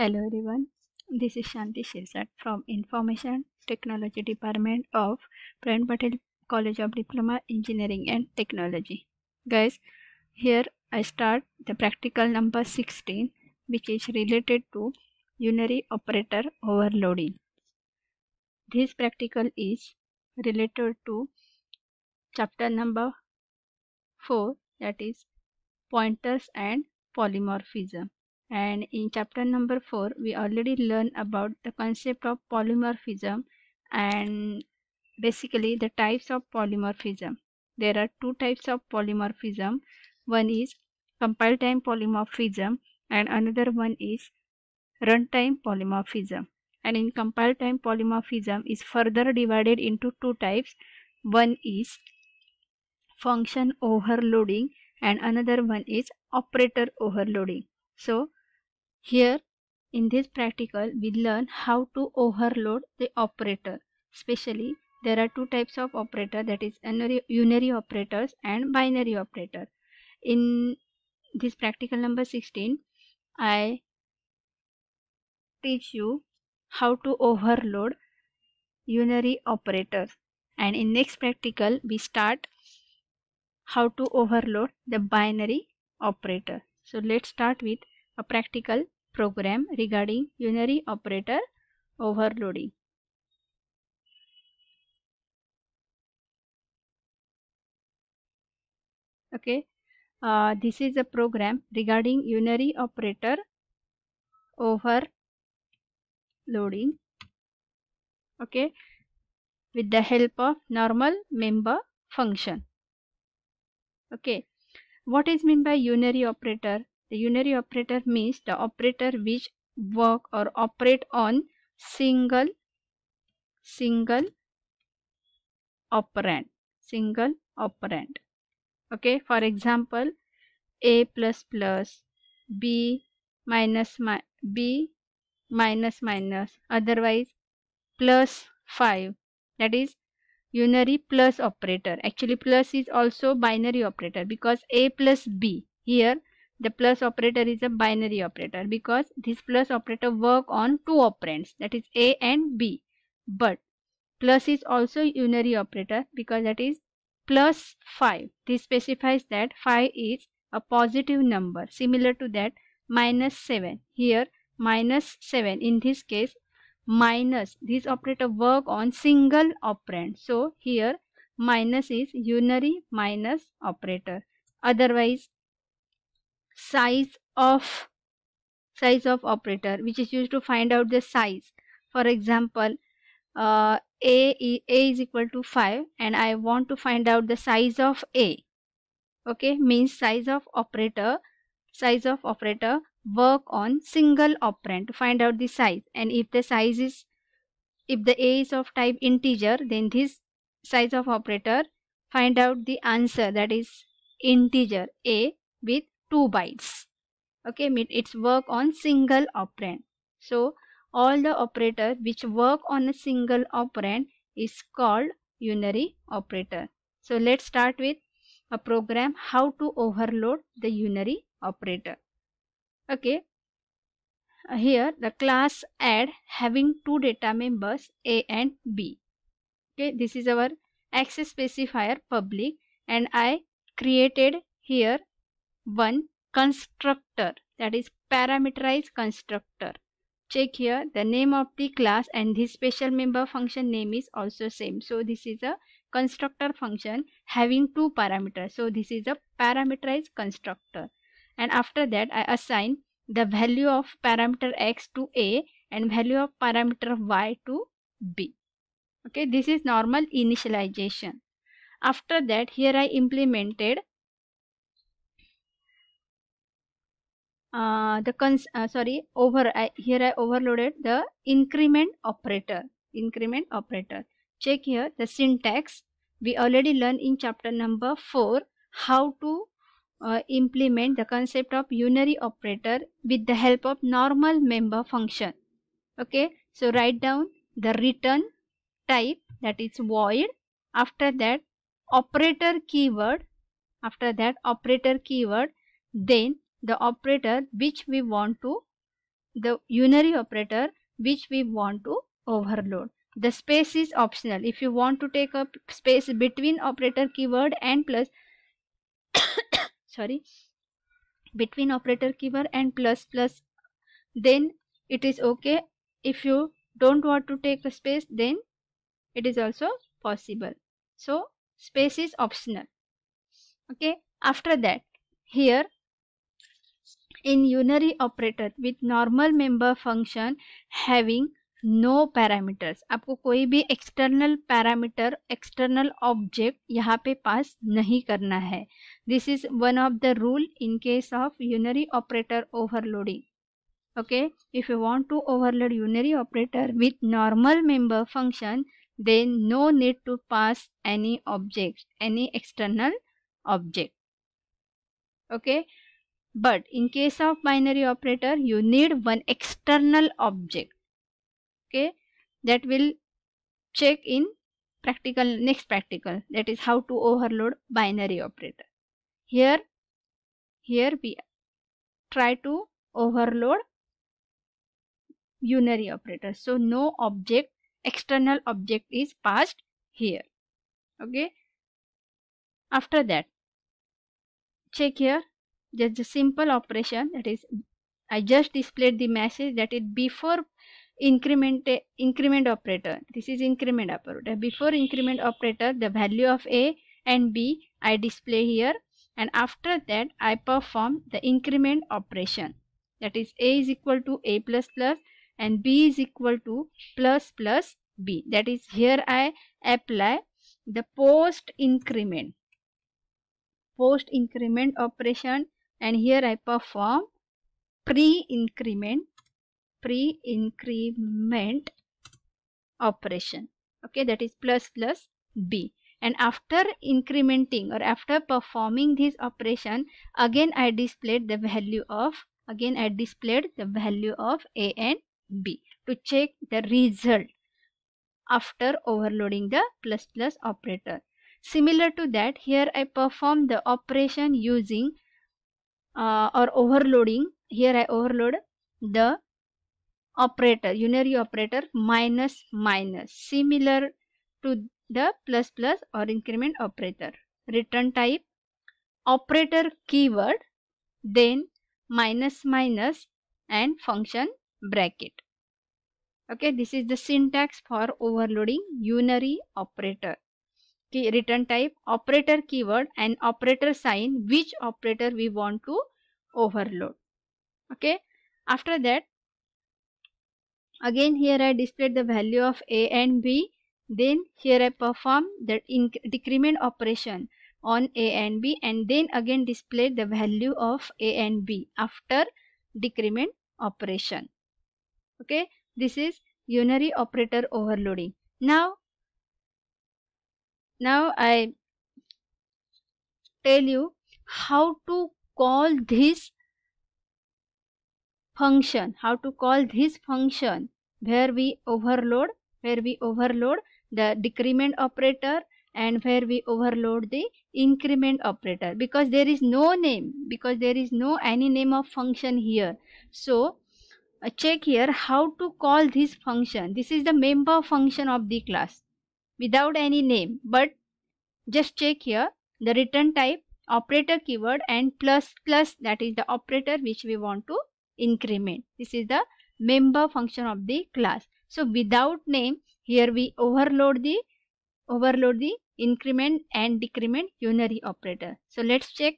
Hello everyone, this is Shanti Shirsat from Information Technology Department of Pran Patel College of Diploma Engineering and Technology. Guys, here I start the practical number 16 which is related to unary operator overloading. This practical is related to chapter number 4 that is pointers and polymorphism and in chapter number 4 we already learned about the concept of polymorphism and basically the types of polymorphism there are two types of polymorphism one is compile time polymorphism and another one is runtime polymorphism and in compile time polymorphism is further divided into two types one is function overloading and another one is operator overloading so here in this practical we learn how to overload the operator. Especially there are two types of operator that is unary operators and binary operator. In this practical number 16 I teach you how to overload unary operators and in next practical we start how to overload the binary operator. So let's start with a practical program regarding unary operator overloading. Okay, uh, this is a program regarding unary operator overloading. Okay, with the help of normal member function. Okay, what is meant by unary operator? The unary operator means the operator which work or operate on single single operand single operand okay for example a plus plus b minus mi b minus minus otherwise plus 5 that is unary plus operator actually plus is also binary operator because a plus b here the plus operator is a binary operator because this plus operator work on two operands that is a and b but plus is also unary operator because that is plus 5 this specifies that 5 is a positive number similar to that minus 7 here minus 7 in this case minus this operator work on single operand so here minus is unary minus operator otherwise size of size of operator which is used to find out the size for example uh, a, a is equal to 5 and I want to find out the size of a okay means size of operator size of operator work on single operand to find out the size and if the size is if the a is of type integer then this size of operator find out the answer that is integer a with two bytes okay it's work on single operand so all the operator which work on a single operand is called unary operator so let's start with a program how to overload the unary operator okay here the class add having two data members a and b okay this is our access specifier public and i created here one constructor that is parameterized constructor. Check here the name of the class and this special member function name is also same. So this is a constructor function having two parameters. So this is a parameterized constructor. And after that I assign the value of parameter x to a and value of parameter y to b. Okay, this is normal initialization. After that here I implemented Uh, the cons uh, sorry over I, here I overloaded the increment operator increment operator check here the syntax we already learned in chapter number 4 how to uh, implement the concept of unary operator with the help of normal member function okay so write down the return type that is void after that operator keyword after that operator keyword then the operator which we want to the unary operator which we want to overload the space is optional if you want to take a space between operator keyword and plus sorry between operator keyword and plus plus then it is okay if you don't want to take a space then it is also possible so space is optional okay after that here in unary operator with normal member function having no no parameters आपको कोई भी external parameter external object यहाँ पे पास नहीं करना है this is one of the rule in case of unary operator overloading okay if you want to overload unary operator with normal member function then no need to pass any object any external object okay But in case of binary operator, you need one external object. Okay, that will check in practical next practical that is how to overload binary operator. Here, here we try to overload unary operator. So no object external object is passed here. Okay. After that, check here just a simple operation that is I just displayed the message that it before increment increment operator this is increment operator before increment operator the value of a and b I display here and after that I perform the increment operation that is a is equal to a plus plus and b is equal to plus plus b that is here I apply the post increment post increment operation and here I perform pre-increment pre-increment operation okay that is plus plus b and after incrementing or after performing this operation again I displayed the value of again I displayed the value of a and b to check the result after overloading the plus plus operator. Similar to that here I perform the operation using uh, or overloading here I overload the operator unary operator minus minus similar to the plus plus or increment operator return type operator keyword then minus minus and function bracket okay this is the syntax for overloading unary operator key return type, operator keyword and operator sign which operator we want to overload. Okay. After that, again here I display the value of A and B. Then here I perform the decrement operation on A and B and then again display the value of A and B after decrement operation. Okay. This is unary operator overloading. Now now i tell you how to call this function how to call this function where we overload where we overload the decrement operator and where we overload the increment operator because there is no name because there is no any name of function here so uh, check here how to call this function this is the member function of the class without any name but just check here the return type operator keyword and plus plus that is the operator which we want to increment this is the member function of the class so without name here we overload the overload the increment and decrement unary operator so let's check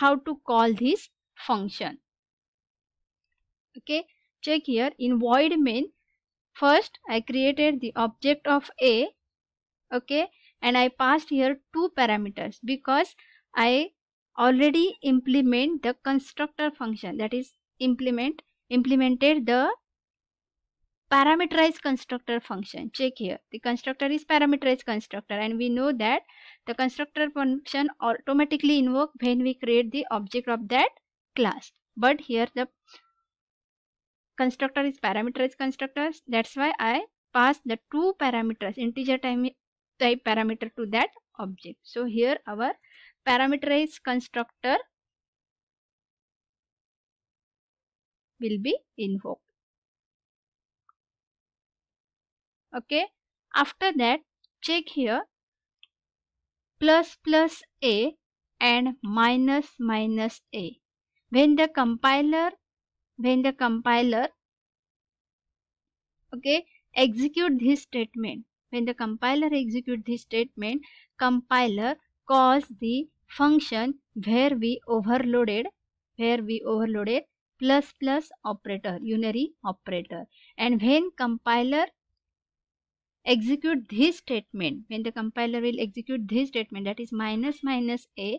how to call this function okay check here in void main First, I created the object of A, okay, and I passed here two parameters because I already implement the constructor function that is implement implemented the parameterized constructor function check here the constructor is parameterized constructor and we know that the constructor function automatically invoke when we create the object of that class but here the constructor is parameterized constructor. That's why I pass the two parameters, integer type parameter to that object. So here our parameterized constructor will be invoked. Okay. After that, check here plus plus a and minus minus a. When the compiler when the compiler okay execute this statement when the compiler execute this statement compiler calls the function where we overloaded where we overloaded plus plus operator unary operator and when compiler execute this statement when the compiler will execute this statement that is minus minus a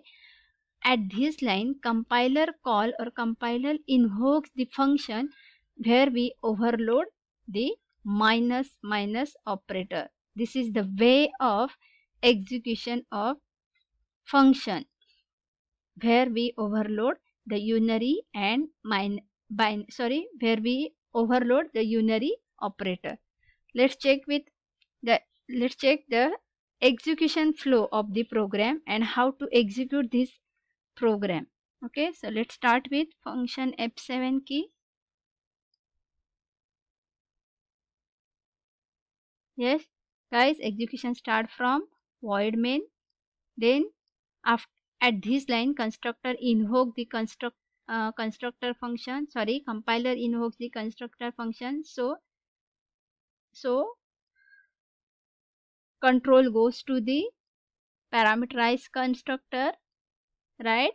at this line, compiler call or compiler invokes the function where we overload the minus minus operator. This is the way of execution of function where we overload the unary and bin sorry where we overload the unary operator. Let's check with the let's check the execution flow of the program and how to execute this program. Okay, so let's start with function F7 key. Yes, guys, execution start from void main. Then after at this line constructor invoke the construct uh, constructor function sorry compiler invokes the constructor function so so control goes to the parameterized constructor right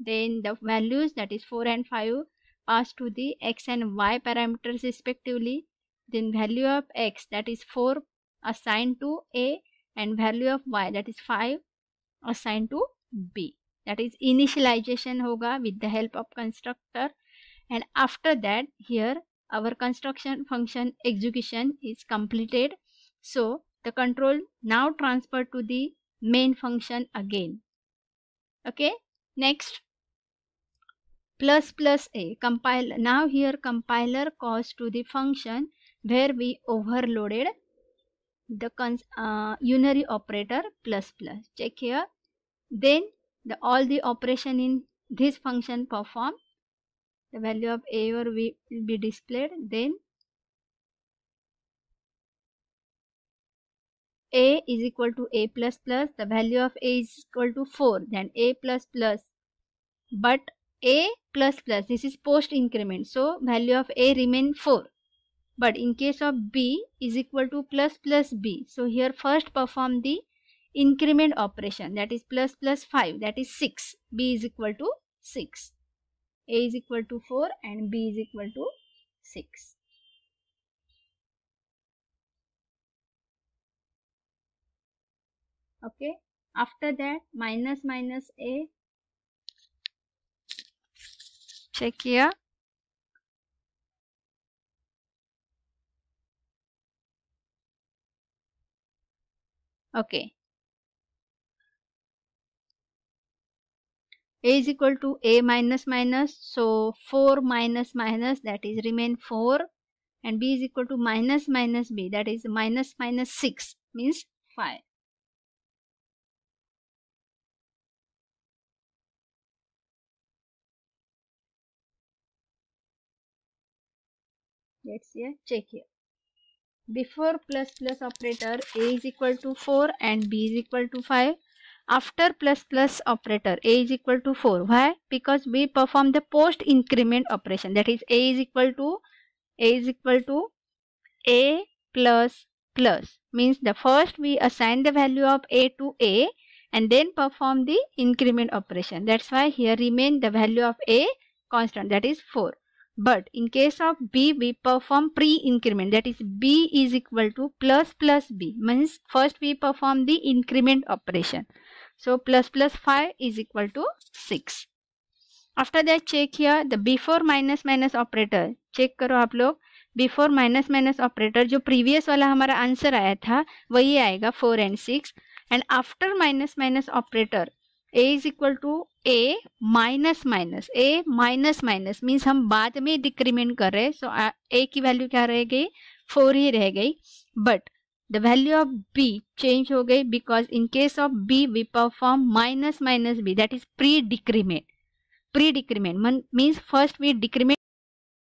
then the values that is 4 and 5 pass to the x and y parameters respectively then value of x that is 4 assigned to a and value of y that is 5 assigned to b that is initialization hoga with the help of constructor and after that here our construction function execution is completed so the control now transferred to the main function again okay Next, plus plus a Compile Now here compiler calls to the function where we overloaded the uh, unary operator plus plus. Check here. Then the all the operation in this function perform. The value of a or v will be displayed. Then a is equal to a plus plus the value of a is equal to 4 then a plus plus but a plus plus this is post increment so value of a remain 4 but in case of b is equal to plus plus b so here first perform the increment operation that is plus plus 5 that is 6 b is equal to 6 a is equal to 4 and b is equal to 6 okay after that minus minus a check here okay a is equal to a minus minus so 4 minus minus that is remain 4 and b is equal to minus minus b that is minus minus 6 means 5 let's here check here before plus plus operator a is equal to 4 and b is equal to 5 after plus plus operator a is equal to 4 why because we perform the post increment operation that is a is equal to a is equal to a plus plus means the first we assign the value of a to a and then perform the increment operation that's why here remain the value of a constant that is 4 But in case of B, we perform pre-increment. That is, B is equal to plus plus B. Means first we perform the increment operation. So, plus plus 5 is equal to 6. After that, check here the before minus minus operator. Check करो आप लोग. Before minus minus operator जो previous वाला हमारा answer आया था वही आएगा four and six and after minus minus operator a is equal to a minus minus a minus minus means हम बाद में डिक्रीमेंट कर रहे हैं सो ए की वैल्यू क्या रह गई फोर ही रह गई but the value of b change हो गई because in case of b we perform minus minus b that is pre decrement pre decrement means first we decrement